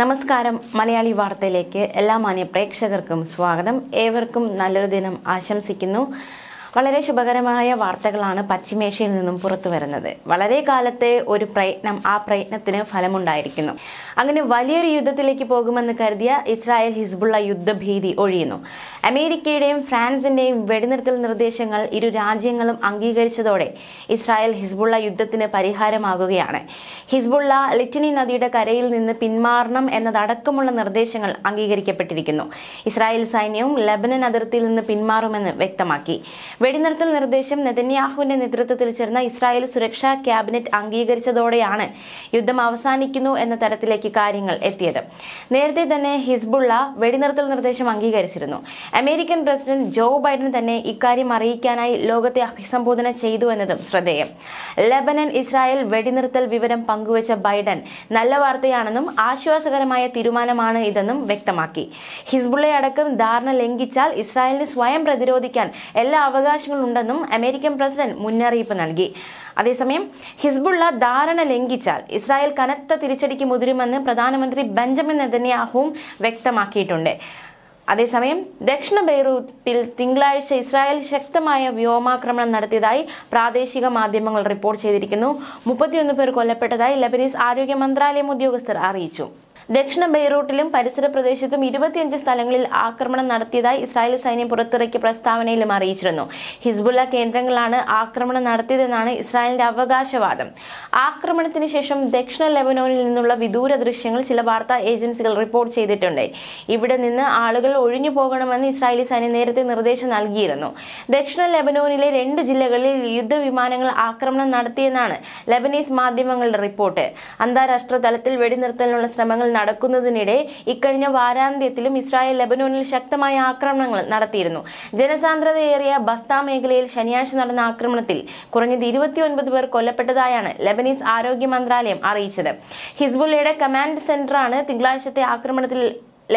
നമസ്കാരം മലയാളി വാർത്തയിലേക്ക് എല്ലാ മാന്യ പ്രേക്ഷകർക്കും സ്വാഗതം ഏവർക്കും നല്ലൊരു ദിനം ആശംസിക്കുന്നു വളരെ ശുഭകരമായ വാർത്തകളാണ് പശ്ചിമേഷ്യയിൽ നിന്നും പുറത്തു വരുന്നത് വളരെ കാലത്തെ ഒരു പ്രയത്നം ആ പ്രയത്നത്തിന് ഫലമുണ്ടായിരിക്കുന്നു അങ്ങനെ വലിയൊരു യുദ്ധത്തിലേക്ക് പോകുമെന്ന് കരുതിയ ഇസ്രായേൽ ഹിസ്ബുള്ള യുദ്ധഭീതി ഒഴിയുന്നു അമേരിക്കയുടെയും ഫ്രാൻസിന്റെയും വെടിനിർത്തൽ നിർദ്ദേശങ്ങൾ ഇരു രാജ്യങ്ങളും അംഗീകരിച്ചതോടെ ഇസ്രായേൽ ഹിസ്ബുള്ള യുദ്ധത്തിന് പരിഹാരമാകുകയാണ് ഹിസ്ബുള്ള ലിറ്റനി നദിയുടെ കരയിൽ നിന്ന് പിന്മാറണം എന്നതടക്കമുള്ള നിർദ്ദേശങ്ങൾ അംഗീകരിക്കപ്പെട്ടിരിക്കുന്നു ഇസ്രായേൽ സൈന്യവും ലബനൻ അതിർത്തിയിൽ നിന്ന് പിന്മാറുമെന്ന് വ്യക്തമാക്കി വെടിനിർത്തൽ നിർദ്ദേശം നെതന്യാഹുവിന്റെ നേതൃത്വത്തിൽ ചേർന്ന ഇസ്രായേൽ സുരക്ഷാ ക്യാബിനറ്റ് അംഗീകരിച്ചതോടെയാണ് യുദ്ധം അവസാനിക്കുന്നു എന്ന തരത്തിലേക്ക് കാര്യങ്ങൾ എത്തിയത് നേരത്തെ തന്നെ ഹിസ്ബുള്ള വെടിനിർത്തൽ നിർദ്ദേശം അംഗീകരിച്ചിരുന്നു അമേരിക്കൻ പ്രസിഡന്റ് ജോ ബൈഡൻ തന്നെ ഇക്കാര്യം അറിയിക്കാനായി ലോകത്തെ അഭിസംബോധന ചെയ്തു എന്നതും ശ്രദ്ധേയം ലബനൻ ഇസ്രായേൽ വെടിനിർത്തൽ വിവരം പങ്കുവച്ച ബൈഡൻ നല്ല വാർത്തയാണെന്നും ആശ്വാസകരമായ തീരുമാനമാണ് ഇതെന്നും വ്യക്തമാക്കി അടക്കം ധാരണ ലംഘിച്ചാൽ ഇസ്രായേലിന് സ്വയം പ്രതിരോധിക്കാൻ എല്ലാ ഉണ്ടെന്നും അമേരിക്കൻ പ്രസിഡന്റ് മുന്നറിയിപ്പ് നൽകി അതേസമയം ഹിസ്ബുള്ള ധാരണ ലംഘിച്ചാൽ ഇസ്രായേൽ കനത്ത തിരിച്ചടിക്ക് മുതിരുമെന്ന് പ്രധാനമന്ത്രി ബെഞ്ചമിൻ നെതന്യാഹുവും വ്യക്തമാക്കിയിട്ടുണ്ട് അതേസമയം ദക്ഷിണ ബെയ്റൂത്തിൽ തിങ്കളാഴ്ച ഇസ്രായേൽ ശക്തമായ വ്യോമാക്രമണം നടത്തിയതായി പ്രാദേശിക മാധ്യമങ്ങൾ റിപ്പോർട്ട് ചെയ്തിരിക്കുന്നു മുപ്പത്തിയൊന്ന് പേർ കൊല്ലപ്പെട്ടതായി ലബനീസ് ആരോഗ്യ മന്ത്രാലയം ഉദ്യോഗസ്ഥർ അറിയിച്ചു ദക്ഷിണ ബെയ്റൂട്ടിലും പരിസര പ്രദേശത്തും ഇരുപത്തിയഞ്ച് സ്ഥലങ്ങളിൽ ആക്രമണം നടത്തിയതായി ഇസ്രായേൽ സൈന്യം പുറത്തിറക്കിയ പ്രസ്താവനയിലും അറിയിച്ചിരുന്നു ഹിസ്ബുല്ല കേന്ദ്രങ്ങളാണ് ആക്രമണം നടത്തിയതെന്നാണ് ഇസ്രായേലിന്റെ അവകാശവാദം ആക്രമണത്തിന് ശേഷം ദക്ഷിണ ലെബനോനിൽ നിന്നുള്ള വിദൂര ദൃശ്യങ്ങൾ ചില വാർത്താ ഏജൻസികൾ റിപ്പോർട്ട് ചെയ്തിട്ടുണ്ട് ഇവിടെ നിന്ന് ആളുകൾ ഒഴിഞ്ഞു പോകണമെന്ന് ഇസ്രായേലി സൈന്യം നേരത്തെ നിർദ്ദേശം നൽകിയിരുന്നു ദക്ഷിണ ലെബനോനിലെ രണ്ട് ജില്ലകളിൽ യുദ്ധവിമാനങ്ങൾ ആക്രമണം നടത്തിയെന്നാണ് ലെബനീസ് മാധ്യമങ്ങളുടെ റിപ്പോർട്ട് അന്താരാഷ്ട്ര തലത്തിൽ വെടിനിർത്തലിനുള്ള ശ്രമങ്ങൾ നടക്കുന്നതിനിടെ ഇക്കഴിഞ്ഞ വാരാന്ത്യത്തിലും ഇസ്രായേൽ ലെബനോനിൽ ശക്തമായ ആക്രമണങ്ങൾ നടത്തിയിരുന്നു ജനസാന്ദ്രതയേറിയ ബസ്ത മേഖലയിൽ ശനിയാഴ്ച നടന്ന ആക്രമണത്തിൽ കുറഞ്ഞത് ഇരുപത്തിയൊൻപത് പേർ കൊല്ലപ്പെട്ടതായാണ് ലെബനീസ് ആരോഗ്യ മന്ത്രാലയം അറിയിച്ചത് ഹിസ്ബുള്ളയുടെ കമാൻഡ് സെന്ററാണ് തിങ്കളാഴ്ചത്തെ ആക്രമണത്തിൽ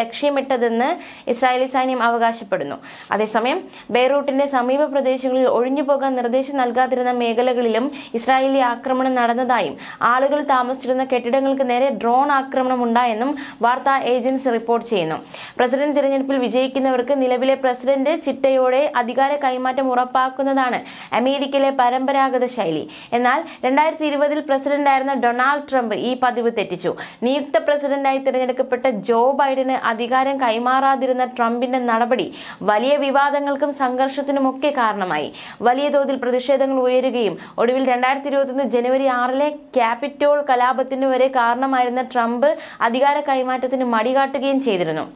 ലക്ഷ്യമിട്ടതെന്ന് ഇസ്രായേലി സൈന്യം അവകാശപ്പെടുന്നു അതേസമയം ബെയ്റൂട്ടിന്റെ സമീപ പ്രദേശങ്ങളിൽ ഒഴിഞ്ഞുപോകാൻ നിർദ്ദേശം നൽകാതിരുന്ന മേഖലകളിലും ഇസ്രായേലി ആക്രമണം നടന്നതായും ആളുകൾ താമസിച്ചിരുന്ന കെട്ടിടങ്ങൾക്ക് നേരെ ഡ്രോൺ ആക്രമണം ഉണ്ടായെന്നും വാർത്താ ഏജൻസി റിപ്പോർട്ട് ചെയ്യുന്നു പ്രസിഡന്റ് തിരഞ്ഞെടുപ്പിൽ വിജയിക്കുന്നവർക്ക് നിലവിലെ പ്രസിഡന്റ് ചിട്ടയോടെ അധികാര കൈമാറ്റം ഉറപ്പാക്കുന്നതാണ് അമേരിക്കയിലെ പരമ്പരാഗത ശൈലി എന്നാൽ രണ്ടായിരത്തി ഇരുപതിൽ പ്രസിഡന്റായിരുന്ന ഡൊണാൾഡ് ട്രംപ് ഈ പതിവ് തെറ്റിച്ചു നിയുക്ത പ്രസിഡന്റായി തിരഞ്ഞെടുക്കപ്പെട്ട ജോ ബൈഡന് അധികാരം കൈമാറാതിരുന്ന ട്രംപിന്റെ നടപടി വലിയ വിവാദങ്ങൾക്കും സംഘർഷത്തിനുമൊക്കെ കാരണമായി വലിയ തോതിൽ പ്രതിഷേധങ്ങൾ ഉയരുകയും ഒടുവിൽ രണ്ടായിരത്തി ഇരുപത്തിയൊന്ന് ജനുവരി ആറിലെ ക്യാപിറ്റോൾ കലാപത്തിന് വരെ കാരണമായിരുന്ന ട്രംപ് അധികാര കൈമാറ്റത്തിന് മടികാട്ടുകയും ചെയ്തിരുന്നു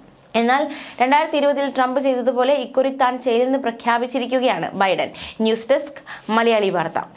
എന്നാൽ രണ്ടായിരത്തി ഇരുപതിൽ ട്രംപ് ചെയ്തതുപോലെ ഇക്കുറി താൻ ചെയ്തെന്ന് പ്രഖ്യാപിച്ചിരിക്കുകയാണ് ബൈഡൻ ന്യൂസ് ഡെസ്ക് മലയാളി വാർത്ത